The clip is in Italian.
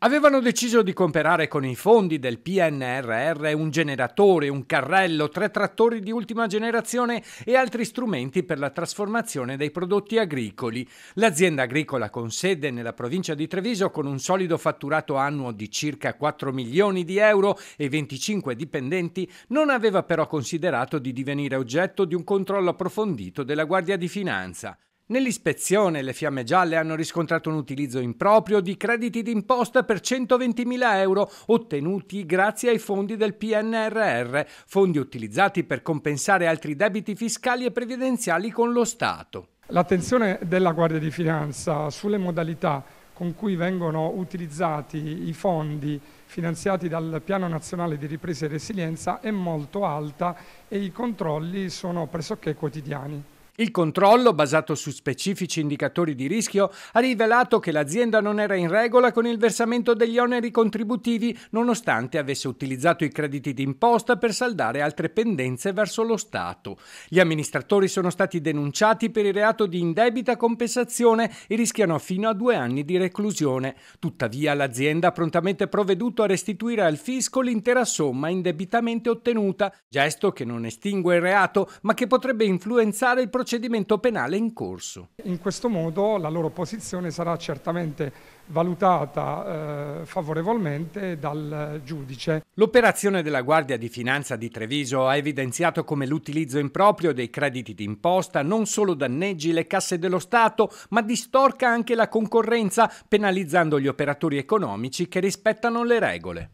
Avevano deciso di comprare con i fondi del PNRR un generatore, un carrello, tre trattori di ultima generazione e altri strumenti per la trasformazione dei prodotti agricoli. L'azienda agricola con sede nella provincia di Treviso, con un solido fatturato annuo di circa 4 milioni di euro e 25 dipendenti, non aveva però considerato di divenire oggetto di un controllo approfondito della Guardia di Finanza. Nell'ispezione le fiamme gialle hanno riscontrato un utilizzo improprio di crediti d'imposta per 120.000 euro ottenuti grazie ai fondi del PNRR, fondi utilizzati per compensare altri debiti fiscali e previdenziali con lo Stato. L'attenzione della Guardia di Finanza sulle modalità con cui vengono utilizzati i fondi finanziati dal Piano Nazionale di Ripresa e Resilienza è molto alta e i controlli sono pressoché quotidiani. Il controllo, basato su specifici indicatori di rischio, ha rivelato che l'azienda non era in regola con il versamento degli oneri contributivi nonostante avesse utilizzato i crediti d'imposta per saldare altre pendenze verso lo Stato. Gli amministratori sono stati denunciati per il reato di indebita compensazione e rischiano fino a due anni di reclusione. Tuttavia l'azienda ha prontamente provveduto a restituire al fisco l'intera somma indebitamente ottenuta, gesto che non estingue il reato ma che potrebbe influenzare il processo procedimento penale in corso. In questo modo la loro posizione sarà certamente valutata eh, favorevolmente dal giudice. L'operazione della Guardia di Finanza di Treviso ha evidenziato come l'utilizzo improprio dei crediti d'imposta non solo danneggi le casse dello Stato, ma distorca anche la concorrenza, penalizzando gli operatori economici che rispettano le regole.